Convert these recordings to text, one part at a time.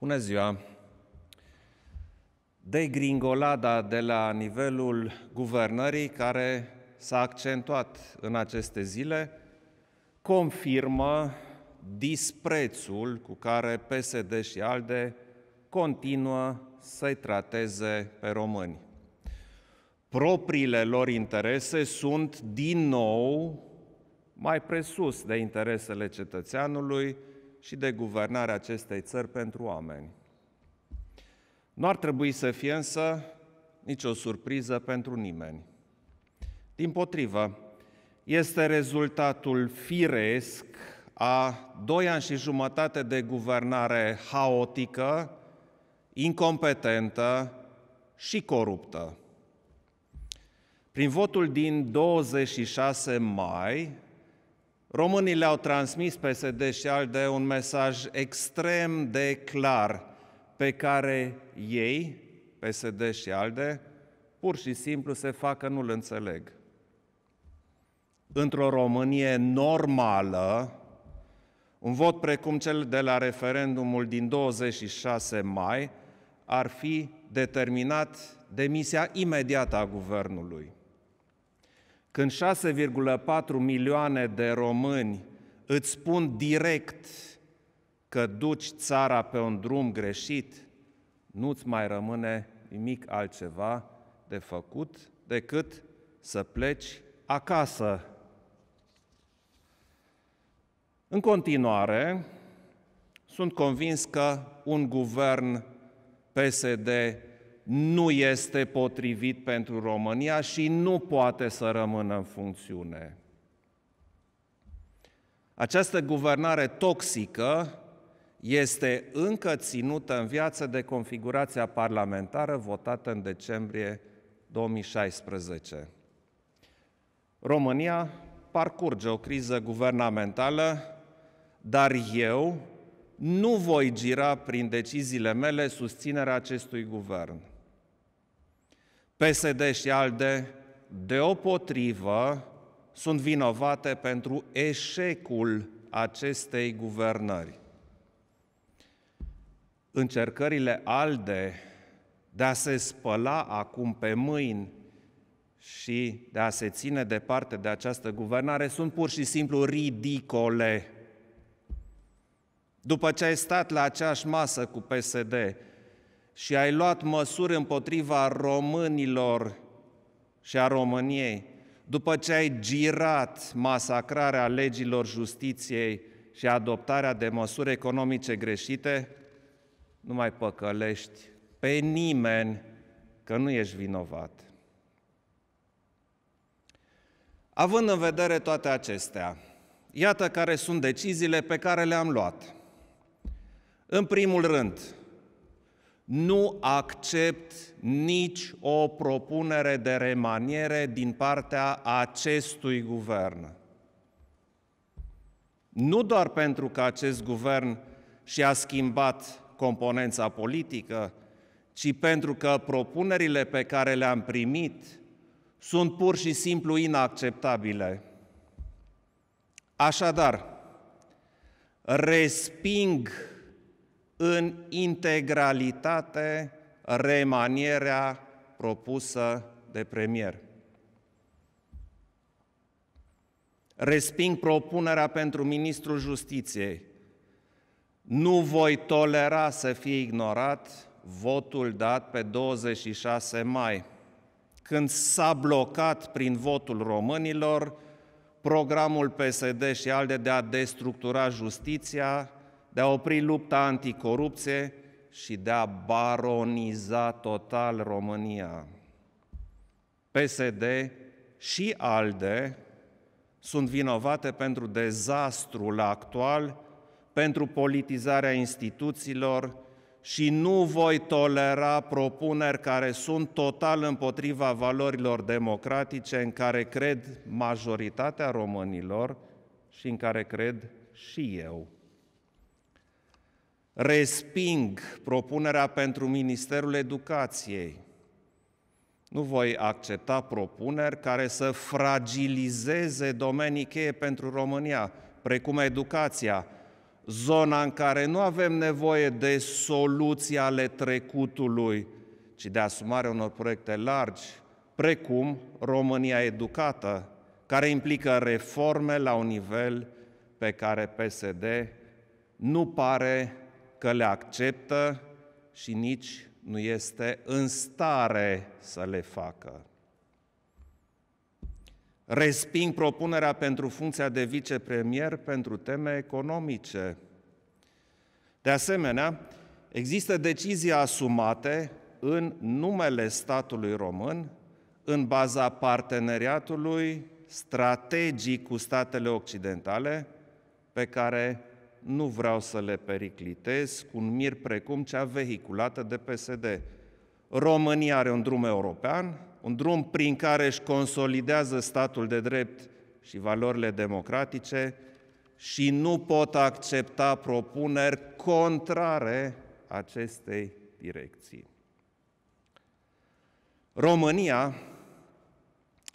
Bună ziua! de gringolada de la nivelul guvernării care s-a accentuat în aceste zile confirmă disprețul cu care PSD și ALDE continuă să-i trateze pe români. Propriile lor interese sunt din nou mai presus de interesele cetățeanului, și de guvernarea acestei țări pentru oameni. Nu ar trebui să fie însă nicio surpriză pentru nimeni. Din potrivă, este rezultatul firesc a doi ani și jumătate de guvernare haotică, incompetentă și coruptă. Prin votul din 26 mai, Românii le-au transmis PSD și ALDE un mesaj extrem de clar pe care ei, PSD și ALDE, pur și simplu se facă nu-l înțeleg. Într-o Românie normală, un vot precum cel de la referendumul din 26 mai ar fi determinat demisia imediată a guvernului. Când 6,4 milioane de români îți spun direct că duci țara pe un drum greșit, nu-ți mai rămâne nimic altceva de făcut decât să pleci acasă. În continuare, sunt convins că un guvern PSD nu este potrivit pentru România și nu poate să rămână în funcțiune. Această guvernare toxică este încă ținută în viață de configurația parlamentară votată în decembrie 2016. România parcurge o criză guvernamentală, dar eu nu voi gira prin deciziile mele susținerea acestui guvern. PSD și ALDE deopotrivă sunt vinovate pentru eșecul acestei guvernări. Încercările ALDE de a se spăla acum pe mâini și de a se ține departe de această guvernare sunt pur și simplu ridicole. După ce ai stat la aceeași masă cu PSD, și ai luat măsuri împotriva românilor și a României, după ce ai girat masacrarea legilor justiției și adoptarea de măsuri economice greșite, nu mai păcălești pe nimeni că nu ești vinovat. Având în vedere toate acestea, iată care sunt deciziile pe care le-am luat. În primul rând, nu accept nici o propunere de remaniere din partea acestui guvern. Nu doar pentru că acest guvern și-a schimbat componența politică, ci pentru că propunerile pe care le-am primit sunt pur și simplu inacceptabile. Așadar, resping în integralitate remanierea propusă de premier. Resping propunerea pentru ministrul justiției. Nu voi tolera să fie ignorat votul dat pe 26 mai, când s-a blocat prin votul românilor programul PSD și ALDE de a destructura justiția, de a opri lupta anticorupție și de a baroniza total România. PSD și ALDE sunt vinovate pentru dezastrul actual, pentru politizarea instituțiilor și nu voi tolera propuneri care sunt total împotriva valorilor democratice în care cred majoritatea românilor și în care cred și eu resping propunerea pentru Ministerul Educației. Nu voi accepta propuneri care să fragilizeze domenii cheie pentru România, precum educația, zona în care nu avem nevoie de soluții ale trecutului, ci de asumarea unor proiecte largi, precum România Educată, care implică reforme la un nivel pe care PSD nu pare că le acceptă și nici nu este în stare să le facă. Resping propunerea pentru funcția de vicepremier pentru teme economice. De asemenea, există decizii asumate în numele statului român, în baza parteneriatului strategic cu statele occidentale, pe care nu vreau să le periclitez cu un mir precum cea vehiculată de PSD. România are un drum european, un drum prin care își consolidează statul de drept și valorile democratice și nu pot accepta propuneri contrare acestei direcții. România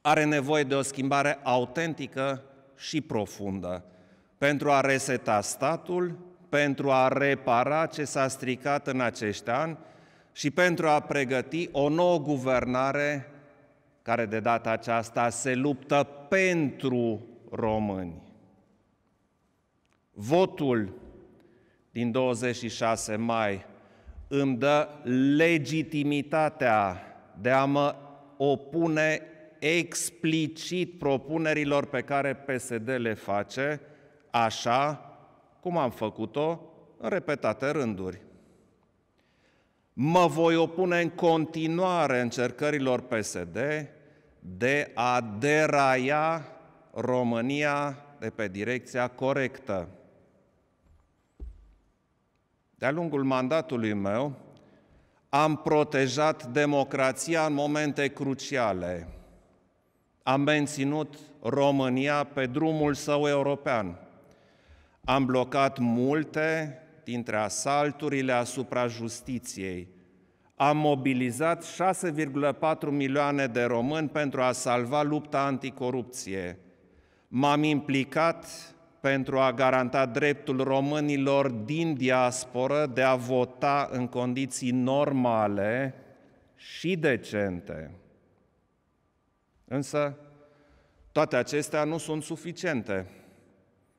are nevoie de o schimbare autentică și profundă pentru a reseta statul, pentru a repara ce s-a stricat în acești ani și pentru a pregăti o nouă guvernare care de data aceasta se luptă pentru români. Votul din 26 mai îmi dă legitimitatea de a mă opune explicit propunerilor pe care PSD le face, așa cum am făcut-o în repetate rânduri. Mă voi opune în continuare încercărilor PSD de a deraia România de pe direcția corectă. De-a lungul mandatului meu, am protejat democrația în momente cruciale. Am menținut România pe drumul său european. Am blocat multe dintre asalturile asupra justiției. Am mobilizat 6,4 milioane de români pentru a salva lupta anticorupție. M-am implicat pentru a garanta dreptul românilor din diasporă de a vota în condiții normale și decente. Însă, toate acestea nu sunt suficiente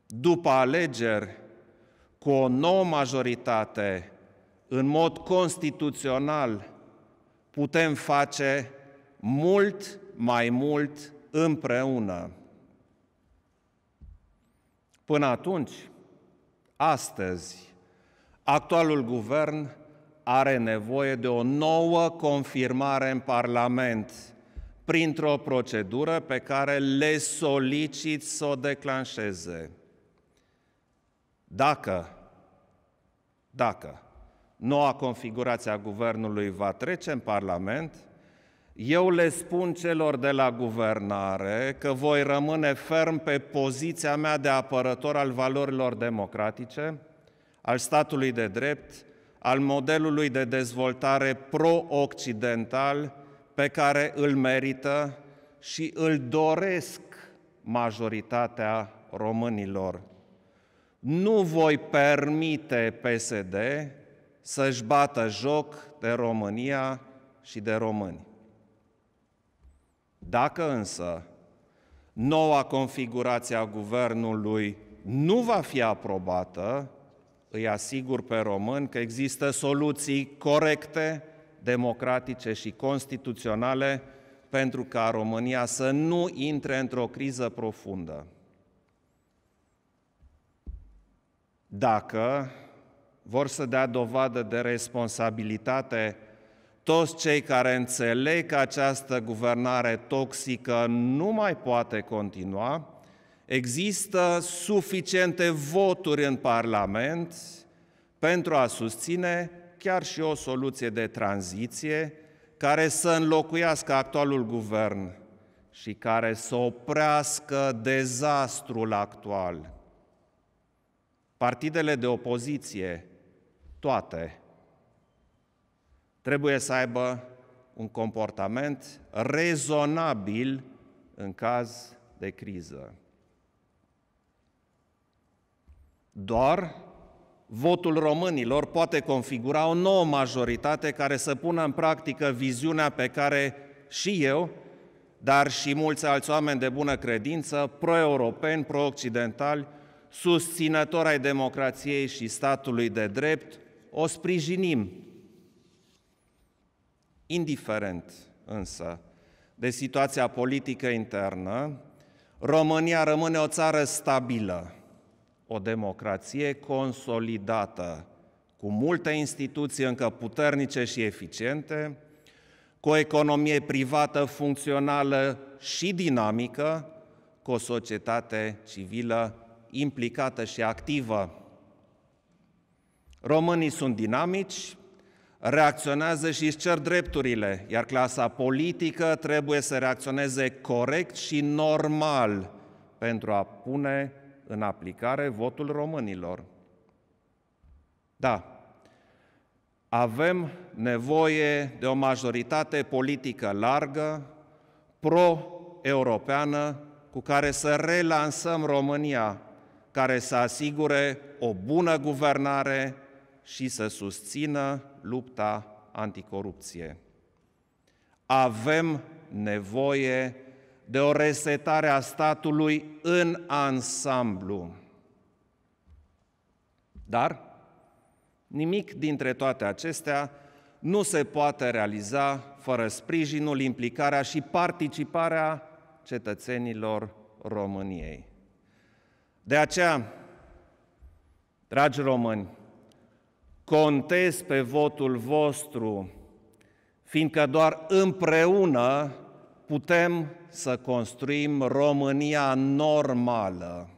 după alegeri, cu o nouă majoritate, în mod constituțional, putem face mult mai mult împreună. Până atunci, astăzi, actualul guvern are nevoie de o nouă confirmare în Parlament printr-o procedură pe care le solicit să o declanșeze. Dacă, dacă noua configurație a guvernului va trece în Parlament, eu le spun celor de la guvernare că voi rămâne ferm pe poziția mea de apărător al valorilor democratice, al statului de drept, al modelului de dezvoltare pro-occidental pe care îl merită și îl doresc majoritatea românilor nu voi permite PSD să-și bată joc de România și de români. Dacă însă noua configurație a guvernului nu va fi aprobată, îi asigur pe români că există soluții corecte, democratice și constituționale pentru ca România să nu intre într-o criză profundă. dacă vor să dea dovadă de responsabilitate toți cei care înțeleg că această guvernare toxică nu mai poate continua, există suficiente voturi în Parlament pentru a susține chiar și o soluție de tranziție care să înlocuiască actualul guvern și care să oprească dezastrul actual partidele de opoziție, toate, trebuie să aibă un comportament rezonabil în caz de criză. Doar votul românilor poate configura o nouă majoritate care să pună în practică viziunea pe care și eu, dar și mulți alți oameni de bună credință, pro-europeni, pro-occidentali, susținător ai democrației și statului de drept, o sprijinim. Indiferent însă de situația politică internă, România rămâne o țară stabilă, o democrație consolidată, cu multe instituții încă puternice și eficiente, cu o economie privată funcțională și dinamică, cu o societate civilă implicată și activă. Românii sunt dinamici, reacționează și își cer drepturile, iar clasa politică trebuie să reacționeze corect și normal pentru a pune în aplicare votul românilor. Da, avem nevoie de o majoritate politică largă, pro-europeană, cu care să relansăm România care să asigure o bună guvernare și să susțină lupta anticorupție. Avem nevoie de o resetare a statului în ansamblu. Dar nimic dintre toate acestea nu se poate realiza fără sprijinul, implicarea și participarea cetățenilor României. De aceea, dragi români, contez pe votul vostru, fiindcă doar împreună putem să construim România normală.